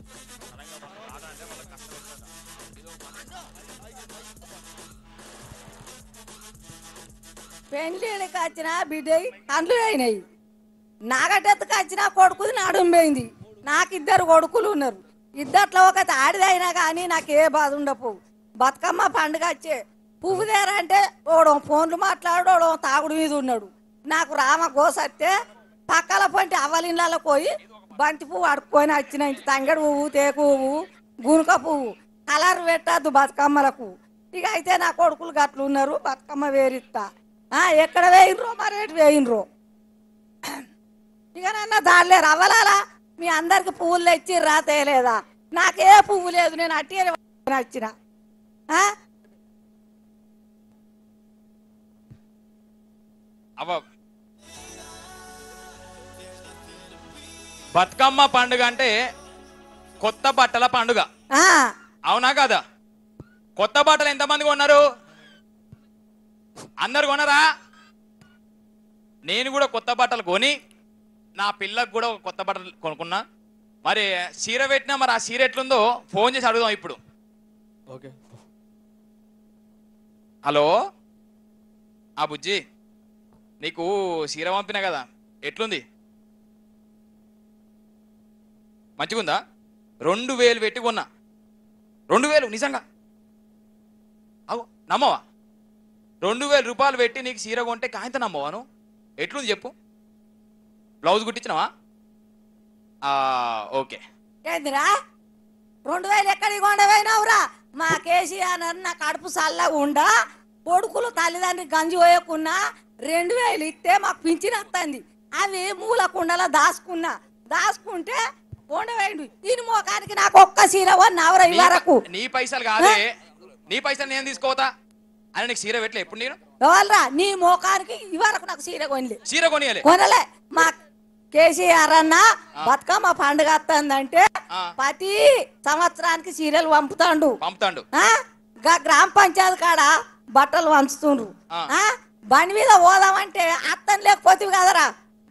బలంగా కాచిన ఆడాలంటే తండ్రి పెండ్లికి వచ్చిన అయినాయి నాగటెత్తుకు కాచిన కొడుకుది నాడు పోయింది నాకు ఇద్దరు కొడుకులు ఉన్నారు ఇద్దట్లో ఒక తాడిదైనా కానీ నాకు ఏ బాధ ఉండపు బతుకమ్మ పండుగ వచ్చే పువ్వు దేరంటే ఓడం ఫోన్లు మాట్లాడడం తాగుడు మీద ఉన్నాడు నాకు రామ గోసత్తే పక్కల పంటి అవలిన్లలో పోయి బంతి పువ్వు అడుక్కొని వచ్చిన ఇంటి తంగడు పువ్వు తేకు పువ్వు గునుక పువ్వు కలర్ పెట్టద్దు బతుకమ్మలకు ఇక అయితే నా కొడుకులు గట్లు ఉన్నారు బతుకమ్మ వేరిస్తా ఎక్కడ వేయినరో ఏంటి వేయినరో ఇక నన్న దాడలేరు రవ్వలాలా మీ అందరికి పువ్వులు తెచ్చి రా తేలేదా నాకే పువ్వు లేదు నేను అట్టి వచ్చిన అవ్వ బతుకమ్మ పండుగ అంటే కొత్త బట్టల పండుగ అవునా కదా కొత్త బట్టలు ఎంతమంది కొన్నారు అందరు కొనరా నేను కూడా కొత్త బట్టలు కొని నా పిల్లకు కూడా కొత్త బట్టలు కొనుక్కున్నా మరి చీర పెట్టినా మరి ఆ చీర ఎట్లుందో ఫోన్ చేసి అడుగుదాం ఇప్పుడు ఓకే హలో ఆ బుజ్జి నీకు చీర పంపినా కదా ఎట్లుంది మంచిగుందా రెండు వేలు పెట్టి కొన్నా రెండు వేలు నిజంగా అవు నమ్మవా రెండు వేలు రూపాయలు పెట్టి నీకు చీర కొంటే కాయంత నమ్మవాను ఎట్లుంది చెప్పు బ్లౌజ్ కుట్టించినవా ఓకే ఏందిరా రెండు వేలు ఎక్కడికి కొండవైనవురా మా కేసీఆర్ అన్న కడుపు చల్లగా ఉండా కొడుకులు తల్లిదండ్రి గంజి పోయకున్నా రెండు వేలు ఇస్తే మాకు పింఛన్ వస్తుంది అవి మూల కుండలో దాచుకున్నా దాచుకుంటే ఉండవేయండి దీని మోకానికి నాకు ఒక్క సీరవ నవర వరకు నీ పైసలు కాదే నీ పైసలు నేను తీసుకోతా అని నీకు సీర పెట్టలే ఎప్పుడు నేను వాళ్ళరా నీ మోకానికి ఇవరకు నాకు సీర కొనిలే సీర కొనియలే కొనలే మా కేసీఆర్ అన్న బతుకమ్మ పండుగ వస్తుందంటే ప్రతి సంవత్సరానికి సీరియల్ పంపుతాడు పంపుతాండు గ్రామ పంచాయతీ కాడ బట్టలు వంచుతుండ్రు బండి మీద పోదామంటే అత్తని లేకపోతే కదరా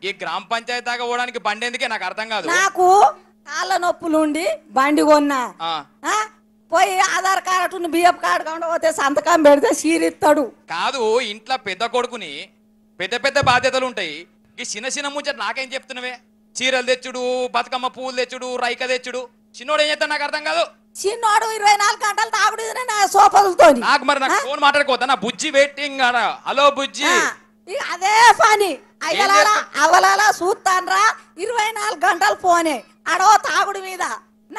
ఈ గ్రామ పంచాయతీ దాకా పోవడానికి బండి ఎందుకే నాకు అర్థం కాదు నాకు కాళ్ళ నొప్పులు ఉండి బండి కొన్నా పోయి ఆధార్ కార్డు బిఎఫ్ కార్డు కాకుండా పోతే సంతకం పెడితే సీరిస్తాడు కాదు ఇంట్లో పెద్ద కొడుకుని పెద్ద పెద్ద బాధ్యతలు ఉంటాయి ఈ చిన్న చిన్న ముచ్చట నాకేం చెప్తున్నావే చీరలు తెచ్చుడు బతుకమ్మ పూలు తెచ్చుడు రైక తెచ్చుడు చిన్నోడు ఏం చెప్తాను నాకు అర్థం కాదు చిన్నోడు ఇరవై నాలుగు గంటలు తాగుడు నా నాకు మరి నాకు ఫోన్ మాట్లాడుకోవద్దా నా బుజ్జి వెయిటింగ్ హలో బుజ్జి అదే పని అయ్యలారా అవలాలా చూస్తానరా ఇరవై నాలుగు గంటలు ఫోనే అడో తాగుడు మీద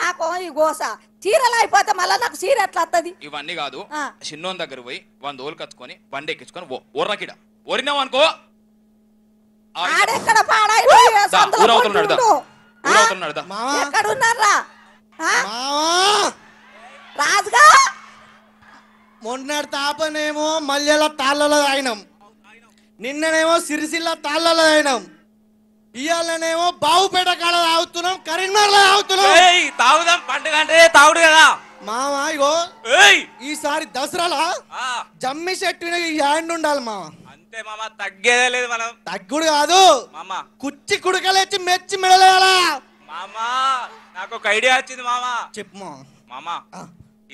నాకు ఈ గోస చీరలు అయిపోతే మళ్ళా నాకు చీర ఎట్లా వస్తుంది ఇవన్నీ కాదు చిన్నోన్ దగ్గర పోయి వంద దోలు కచ్చుకొని బండి ఎక్కించుకొని ఓ ఒర్రకిడ ఒరినాం అనుకో ఆడెక్కడ రాజుగా మొన్న తాపనేమో మల్లెల తాళ్ళలో ఆయనం నిన్ననేమో సిరిసిల్ల తాళ్ళలో అయినాం ఇవాళనేమో బావుపేట కాడ తాగుతున్నాం కరీంనగర్ లో తాగుతున్నాం తాగుదాం పండుగ అంటే తాగుడు కదా మామ ఇగో ఏయ్ ఈసారి దసరాలా జమ్మి చెట్టు ఈ హ్యాండ్ ఉండాలి మామ అంతే మామ తగ్గేదే లేదు మనం తగ్గుడు కాదు మామ కుచ్చి కుడకలేచి మెచ్చి మెడలేయాలా మామ నాకు ఒక ఐడియా వచ్చింది మామ చెప్పు మామ మామ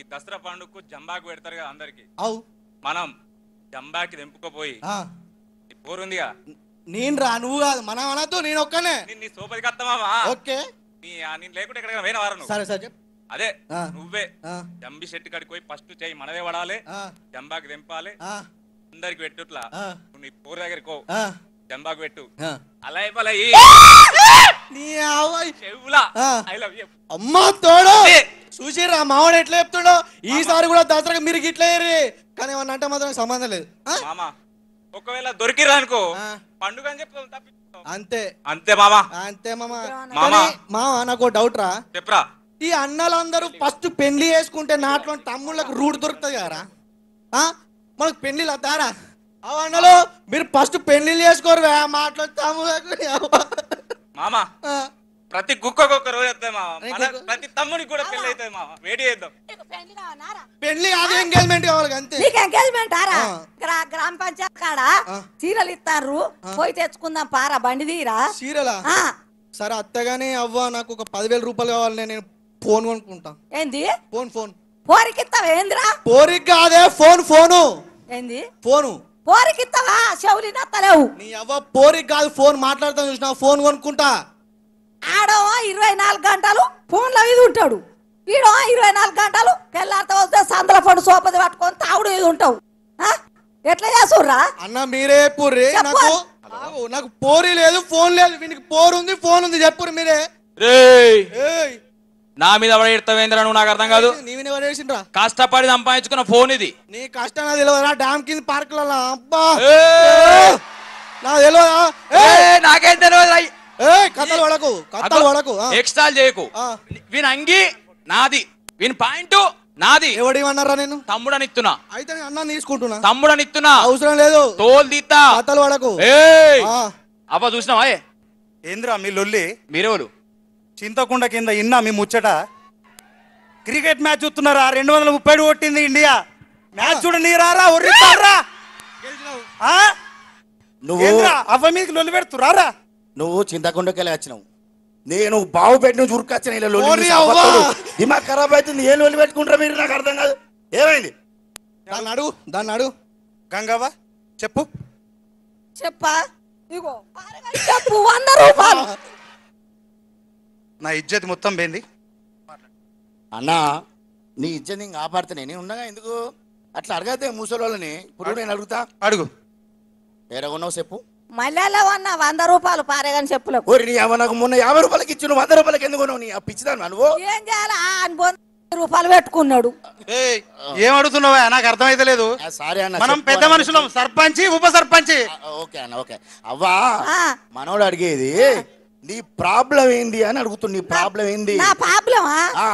ఈ దసరా పండుగకు జంబాకు పెడతారు కదా అందరికి అవు మనం జంబాకి తెంపుకోపోయి పోరుందిగా నేను రా నువ్వు కాదు మన అనద్దు నేను ఒక్కనే నీ ఓకే నీ సరే అదే నువ్వే జంబి షెట్టు కడికి పోయి ఫస్ట్ చేయి మనదే పడాలి జంబాకి దింపాలి అందరికి పెట్టుట్లా నీ పూర్ దగ్గర కో జంబాకి పెట్టు అలా అయిపోయి అమ్మా తోడు రా మావాడు ఎట్లా చెప్తుండో ఈసారి కూడా దసరాకి మీరు ఇట్లా కానీ ఏమన్నా అంటే మాత్రం సంబంధం లేదు మామా ఒకవేళ దొరికిరానుకో పండుగ అని చెప్పి తప్పించుకుంటాం. అంతే అంతే మామా అంతే మామా మామా. కానీ నాకు డౌట్ రా చెప్పరా ఈ అన్నలందరూ ఫస్ట్ పెళ్లి చేసుకుంటే నాట్లో తమ్ముళ్ళకి రూట్ దొరుకుతుంది కదరా మనకు పెళ్లి వద్దారా అవు అన్నలు మీరు ఫస్ట్ పెళ్లి చేసుకోరు మా తమ్ముళ్ళకు మామా ప్రతి కుక్కకు ఒక రోజు వద్దాం మామ ప్రతి తమ్ముడికి కూడా పెళ్లి అవుతాయి మామ వేడి చేద్దాం పెళ్లి కాదు ఎంగేజ్మెంట్ కావాలి అంతే నీకు ఎంగేజ్మెంట్ ఆరా గ్రామ పంచాయత్ కాడ చీరలు ఇస్తారు పోయి తెచ్చుకుందాం పారా బండి తీరా చీరలా సరే అత్తగానే అవ్వ నాకు ఒక పదివేల రూపాయలు కావాలి నేను ఫోన్ కొనుక్కుంటా ఏంది ఫోన్ ఫోన్ పోరికి ఏందిరా పోరికి కాదే ఫోన్ ఫోను ఏంది ఫోను పోరికి ఇస్తావా చెవులు నత్తలేవు నీ అవ్వ పోరికి కాదు ఫోన్ మాట్లాడతాను చూసినా ఫోన్ కొనుక్కుంటా ఆడో ఇరవై నాలుగు గంటలు ఫోన్ల మీద ఉంటాడు ఈడో ఇరవై నాలుగు గంటలు తెల్లారితో వస్తే సందల పండు సోపది పట్టుకొని తావుడు మీద ఉంటావు ఎట్లా చేస్తుర్రా అన్న మీరే పూర్రి నాకు నాకు పోరి లేదు ఫోన్ లేదు వీనికి పోరు ఉంది ఫోన్ ఉంది చెప్పురు మీరే నా మీద పడేస్తావేంద్ర నువ్వు నాకు అర్థం కాదు నీ కష్టపడి సంపాదించుకున్న ఫోన్ ఇది నీ కష్టం తెలియదురా డామ్ కింద పార్కులలో అబ్బా నాకు తెలియదా నాకేం తెలియదు కథలు కథలు ఎక్స్టాల్ చేయకు అంగి నాది వీని పాయింట్ నాది ఎవడేమన్నారా నేను తమ్ముడని ఇస్తున్నా అయితే నేను అన్న తీసుకుంటున్నా తమ్ముడని ఇస్తున్నా అవసరం లేదు తోలు తీస్తా వాడకు అబ్బ చూసినావా ఏంద్రా మీ లొల్లి మీరెవరు చింతకుండ కింద ఇన్నా మీ ముచ్చట క్రికెట్ మ్యాచ్ చూస్తున్నారా రెండు వందల ముప్పై కొట్టింది ఇండియా మ్యాచ్ చూడ నీరారా ఒర్రిస్తారా నువ్వు అవ్వ మీకు లొల్లి పెడుతురారా నువ్వు చింతకొండకెళ్ళి వచ్చినావు నేను బావుపేట నుంచి ఉరికొచ్చిన ఇలా ఖరాబ్ అవుతుంది ఏం లొల్లి పెట్టుకుంటారు మీరు నాకు అర్థం కాదు ఏమైంది దాన్ని అడుగు దాన్ని అడుగు గంగవ్వ చెప్పు చెప్పా నా ఇజ్జత్ మొత్తం పోయింది అన్నా నీ ఇజ్జత్ నేను కాపాడుతున్నా నేను ఉండగా ఎందుకు అట్లా అడగతే ముసలి వాళ్ళని ఇప్పుడు నేను అడుగుతా అడుగు వేరే ఉన్నావు చెప్పు మళ్ళీ ఉన్న వంద రూపాయలు పారేగాని చెప్పులకు ఓరి నీ అవ్వ నాకు మొన్న యాభై రూపాయలకి ఇచ్చి వంద రూపాయలకి ఎందుకు కొన్నావు నీ ఆ పిచ్చిదాను అనుభవం ఏం చేయాలి అనుభవం రూపాయలు పెట్టుకున్నాడు ఏం అడుగుతున్నావా నాకు అర్థమైతే లేదు సారీ అన్న మనం పెద్ద అన్న. మనుషులం సర్పంచి ఉప సర్పంచి ఓకే అన్న ఓకే అవ్వా ఆ. మనోడు అడిగేది నీ ప్రాబ్లం ఏంది అని అడుగుతుంది నీ ప్రాబ్లం ఏంది నా ప్రాబ్లమా ఆ,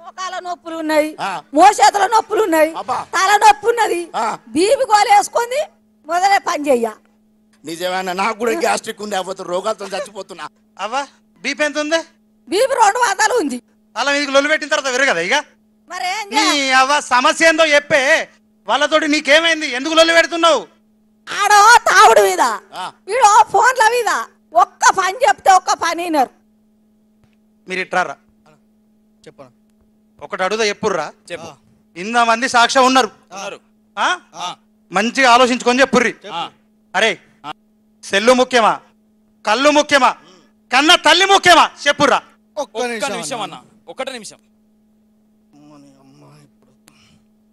మోకాల నొప్పులు ఉన్నాయి ఆ. మోచేతుల నొప్పులు ఉన్నాయి అబ్బా. తల నొప్పి ఉన్నది ఆ. బీపీ గోలు వేసుకుంది మొదలే పని చెయ్య నిజమేనా నాకు కూడా గ్యాస్ట్రిక్ ఉంది అవ్వతో రోగాలతో చచ్చిపోతున్నా అవ్వా బీపీ ఎంత ఉంది బీపీ రెండు వాతాలు ఉంది అలా మీకు లొల్లు పెట్టిన తర్వాత విరు కదా ఇక నీ అవ్వ సమస్య ఏందో చెప్పే వాళ్ళతోటి నీకేమైంది ఎందుకు లొల్లు పెడుతున్నావు ఆడో తావుడు మీద వీడు ఫోన్ల మీద ఒక్క పని చెప్తే ఒక్క పని అయినారు మీరు ఇట్రారా చెప్పను ఒకటి అడుగుదా చెప్పుర్రా చెప్పు ఇంత మంది సాక్ష్యం ఉన్నారు మంచిగా ఆలోచించుకొని చెప్పుర్రి అరే సెల్లు ముఖ్యమా కళ్ళు ముఖ్యమా కన్న తల్లి ముఖ్యమా చెప్పురా ఒక్క నిమిషం అన్న ఒకటి నిమిషం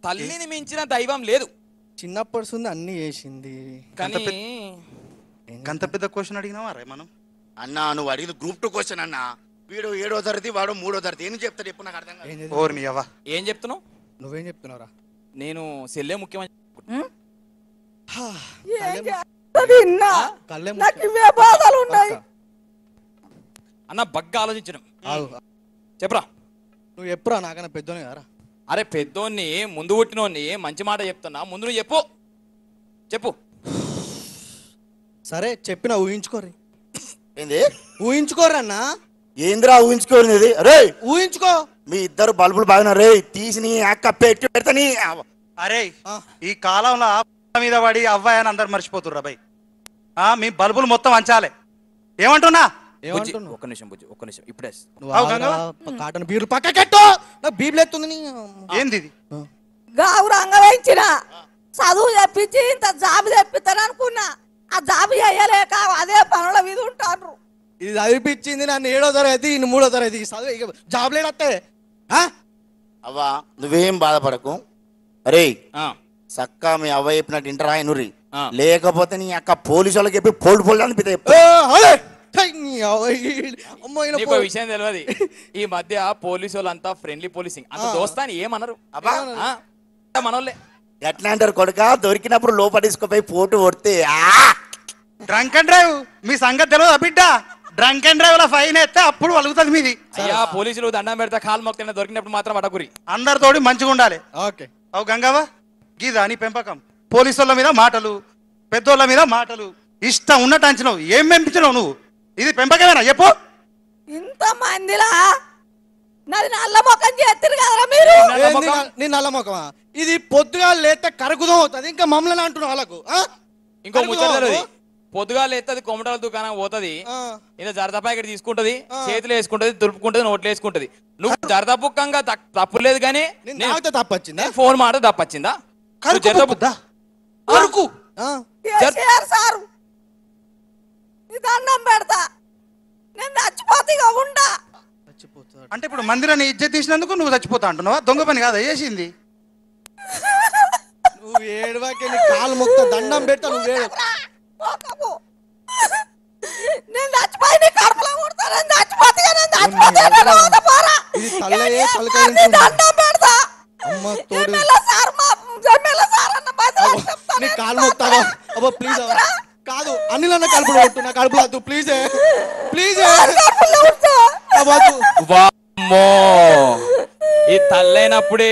తల్లిని మించిన దైవం లేదు చిన్నప్పటి నుండి అన్ని చేసింది ఎంత పెద్ద క్వశ్చన్ అడిగినావా రే మనం అన్నా నువ్వు అడిగిన గ్రూప్ టూ క్వశ్చన్ అన్నా వీడు ఏడో తరగతి వాడు మూడో తరగతి ఏం చెప్తాడు ఎప్పుడు నాకు అర్థం ఓర్ మీ అవ్వ ఏం చెప్తున్నావు నువ్వేం చెప్తున్నావురా నేను సెల్లే ముఖ్యమని ఉంటది నాకు ఇవే బాధలు ఉన్నాయి అన్న బగ్గా ఆలోచించిన చెప్పరా నువ్వు చెప్పురా నాకన్నా పెద్దోని కదా అరే పెద్దోన్ని ముందు పుట్టినోని మంచి మాట చెప్తున్నా ముందు నువ్వు చెప్పు చెప్పు సరే చెప్పిన ఊహించుకోరి ఏంది అన్న ఏందిరా ఊహించుకోరినది అరే ఊహించుకో మీ ఇద్దరు బల్బులు బాగా రే తీసి అక్క పెట్టి పెడతా అరే ఈ కాలంలో మీద పడి అవ్వాయని అందరు మర్చిపోతుర్రా బై మేము బల్బులు మొత్తం అంచాలి ఏమంటున్నా బుజ్జి, ఒక్క నిమిషం బుజ్జి ఒక్క నిమిషం ఇప్పుడే నువ్వు కాటన్ బీర్లు పక్కకెట్టు నాకు బీర్లు ఎత్తుంది నీ ఏంది ఇది గౌరవంగా వేయించిన చదువు చెప్పించి ఇంత జాబు చెప్పిస్తాను అనుకున్నా ఆ జాబు చేయలేక అదే పనుల మీద ఉంటారు ఇది చదివిపించింది నన్ను ఏడో తరగతి ఇన్ని మూడో తరగతి ఈ చదువు ఇక జాబ్ లేడత్తే ఆ? అవ్వా నువ్వేం బాధపడకు అరే ఆ, మీ అవ్వ చెప్పినట్టు ఆయన రీ లేకపోతే నీ అక్క పోలీసు వాళ్ళకి చెప్పి పోల్డ్ పోల్డ్ అని విషయం తెలియదు ఈ మధ్య పోలీసు వాళ్ళంతా ఫ్రెండ్లీ పోలీసింగ్ అంత దోస్తాని ఏమన్నారు మనోళ్ళే ఎట్లా అంటారు కొడుక దొరికినప్పుడు లోపడేసుకుపోయి పోటు కొడితే డ్రంక్ అండ్ డ్రైవ్ మీ సంగతి తెలియదు బిడ్డ డ్రంక్ అండ్ డ్రైవ్ లో ఫైన్ అయితే అప్పుడు వలుగుతుంది మీది అయ్యా పోలీసులు దండం పెడితే కాలు మొక్కలైనా దొరికినప్పుడు మాత్రం అడగురి అందరితోటి మంచిగా ఉండాలి ఓకే అవు గంగావా గీదా నీ పెంపకం పోలీసుల మీద మాటలు పెద్దోళ్ళ మీద మాటలు ఇష్టం ఉన్నట్టు అంచినావు ఏం పెంపించినావు నువ్వు ఇది పెంపకమేనా చెప్పు ఇంత మందిలా నాది నల్ల ముఖం చేస్తారు కదా మీరు నీ నల్ల ముఖమా ఇది పొద్దుగా లేతే కరకుదం అవుతుంది ఇంకా మమ్మల్ని అంటున్నావు వాళ్ళకు ఇంకో ముచ్చట పొద్దుగా లేస్తుంది కొమటాల దుకాణం పోతుంది ఇంకా జరదపా ఇక్కడ తీసుకుంటది చేతులు వేసుకుంటది తుడుపుకుంటది నోట్లు వేసుకుంటది నువ్వు జరదపుక్కంగా తప్పు లేదు కానీ తప్పొచ్చిందా ఫోన్ మాట తప్పచ్చిందా జరదపుద్దా అరకు దండం పెడతా నేను అంటే ఇప్పుడు మందిరాన్ని ఇజ్జత్ తీసినందుకు నువ్వు చచ్చిపోతా అంటున్నావా దొంగ పని కాదా చేసింది నువ్వు ఏడువాకి కాలు మొక్క దండం పెట్టా నువ్వు నేను నేను అమ్మ తోడు సార్ నీ కాలు మొత్తావా అబ్బో ప్లీజ్ అవా కాదు అనిల్ అన్న కడుపులో కొట్టు నా కడుపులో వద్దు ప్లీజ్ ప్లీజ్ వామ్మో ఈ తల్లైనప్పుడే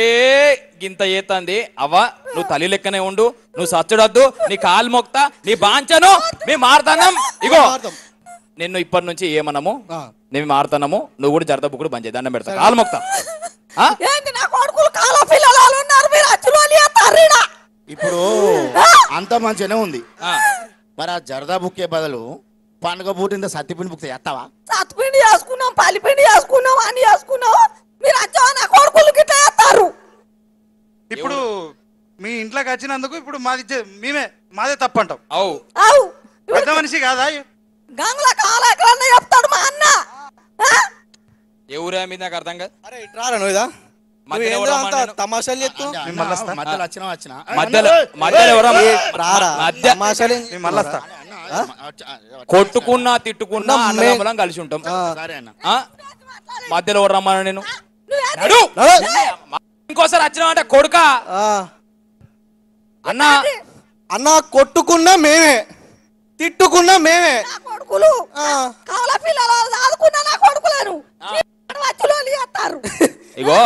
ఇంత ఏతంది అవ్వ నువ్వు తల్లి లెక్కనే ఉండు నువ్వు సచ్చడొద్దు నీ కాలు మొక్తా నీ బాంచను మేము మారుతానం ఇగో నిన్ను ఇప్పటి నుంచి ఏమనము నేను మారుతానము నువ్వు కూడా జరదబు కూడా బంద్ చేయి దండం పెడతా కాలు మొక్తా మంచిగానే ఉంది మరి ఆ జరదా బుక్కే బదులు పండుగ పూట ఇంత సత్తిపిండి బుక్ చేస్తావా సత్తిపిండి చేసుకున్నాం పల్లిపిండి చేసుకున్నాం అని వేసుకున్నాం మీరు అచ్చా కొడుకులు చేస్తారు ఇప్పుడు మీ ఇంట్లోకి వచ్చినందుకు ఇప్పుడు మాది మేమే మాదే తప్పంటాం అవు అవు పెద్ద మనిషి కాదా గంగల కాలకరన్న చెప్తాడు మా అన్న ఏ మీద నాకు అర్థం కాదు అరే ఇట్రా నువ్వు మధ్యలో మధ్యలో మధ్యలో కొట్టుకున్నా తిట్టుకున్నా అన్నం కలిసి ఉంటాం మధ్యలో రమ్మను నేను ఇంకోసారి వచ్చినా అంటే కొడుక అన్న అన్న కొట్టుకున్నా మేమే తిట్టుకున్నా మేమే కొడుకులు ఇగో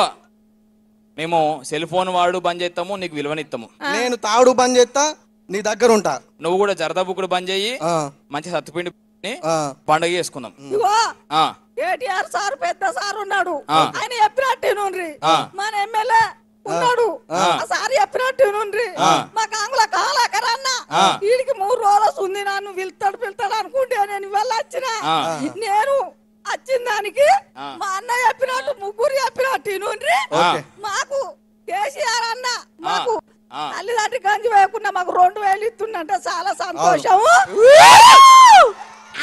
మేము సెల్ ఫోన్ వాడు బంద్ చేస్తాము నీకు విలువనిస్తాము నేను తాడు బంద్ చేస్తా నీ దగ్గర ఉంటా నువ్వు కూడా జరదబ్బు కూడా బంద్ చేయి మంచి సత్తుపిండి పండగ చేసుకుందాం ఇగో సార్ పెద్ద సార్ ఉన్నాడు ఆయన చెప్పినట్టు నుండ్రి ఆ. మన ఎమ్మెల్యే ఉన్నాడు ఆ. ఆ సార్ చెప్పినట్టు మా కాంగుల కాలాకరన్న ఆ. వీడికి మూడు రోజులు ఉంది నన్ను పిలుతాడు పిలుతాడు అనుకుంటే నేను ఇవాళ నేను వచ్చిన దానికి మా అన్న చెప్పినట్టు ముగ్గురు చెప్పినట్టు మాకు కేసీఆర్ అన్న మాకు తల్లిదండ్రి గంజి వేయకుండా మాకు రెండు వేలు ఇస్తుందంటే చాలా సంతోషము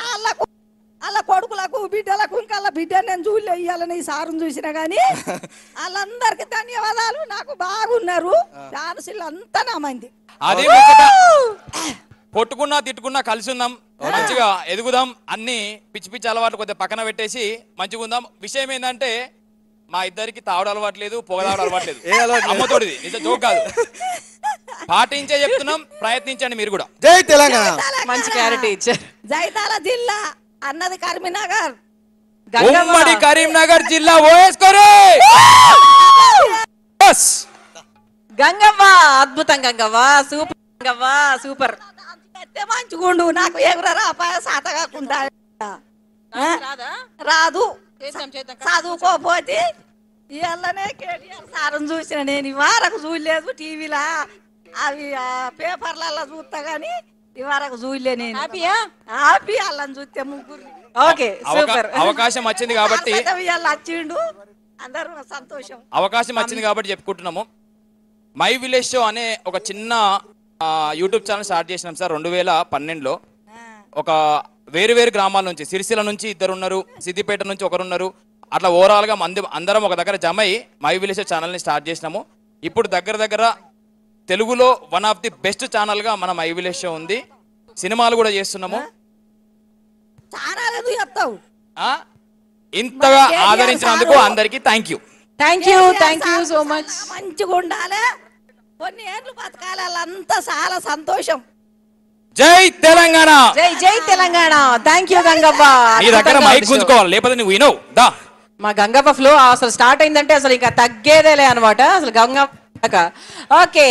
వాళ్ళకు వాళ్ళ కొడుకులకు బిడ్డలకు ఇంకా బిడ్డ నేను చూడలే ఇవ్వాలని ఈ సారుని చూసినా కానీ వాళ్ళందరికి ధన్యవాదాలు నాకు బాగున్నారు దానసులు అంతా నా మంది కొట్టుకున్నా తిట్టుకున్నా కలిసి ఉందాం మంచిగా ఎదుగుదాం అన్ని పిచ్చి పిచ్చి అలవాట్లు కొద్దిగా పక్కన పెట్టేసి మంచిగా ఉందాం విషయం ఏంటంటే మా ఇద్దరికి తావడం అలవాట్లేదు పొగ తావడం అలవాట్లేదు అమ్మతోడిది నిజం జోక్ కాదు పాటించే చెప్తున్నాం ప్రయత్నించండి మీరు కూడా జై తెలంగాణ మంచి క్లారిటీ ఇచ్చారు జైతాల జిల్లా అన్నది కరీంనగర్ ఉమ్మడి కరీంనగర్ జిల్లా ఓయేసుకోరే గంగవ్వ అద్భుతం గంగవ్వ సూపర్ గంగవ్వ సూపర్ ఎత్తే మంచిగుండు నాకు ఎగురరా అపాయ సాత కాకుండా రాదు చదువుకోపోతే ఇవల్లనే కేటీఆర్ సారం చూసిన నేను ఇవరకు చూడలేదు టీవీలా అవి పేపర్లలో చూస్తా గానీ ఇవరకు చూడలే నేను ఆపి అల్లని చూస్తే ముగ్గురు ఓకే సూపర్ అవకాశం వచ్చింది కాబట్టి వచ్చిండు అందరూ సంతోషం అవకాశం వచ్చింది కాబట్టి చెప్పుకుంటున్నాము మై విలేజ్ షో అనే ఒక చిన్న యూట్యూబ్ ఛానల్ స్టార్ట్ చేసినాం సార్ రెండు వేల పన్నెండులో ఒక వేరు వేరు గ్రామాల నుంచి సిరిసిల నుంచి ఇద్దరు ఉన్నారు సిద్దిపేట నుంచి ఒకరున్నారు అట్లా గా మంది అందరం ఒక దగ్గర జమ అయ్యి మై విలేజ్ ఛానల్ని స్టార్ట్ చేసినాము ఇప్పుడు దగ్గర దగ్గర తెలుగులో వన్ ఆఫ్ ది బెస్ట్ ఛానల్గా మన మై విలేజ్ షో ఉంది సినిమాలు కూడా చేస్తున్నాము ఇంతగా ఆదరించినందుకు అందరికీ thank you thank you thank you so much మంచిగా ఉండాలి కొన్ని ఏళ్ళు బతకాలి చాలా సంతోషం జై తెలంగాణ జై జై తెలంగాణ థ్యాంక్ యూ గంగవ్వ నీ దగ్గర మైక్ గుంజుకోవాలి లేకపోతే నువ్వు వినవు దా మా గంగవ్వ ఫ్లో అసలు స్టార్ట్ అయిందంటే అసలు ఇంకా తగ్గేదేలే అనమాట అసలు గంగవ్వ ఓకే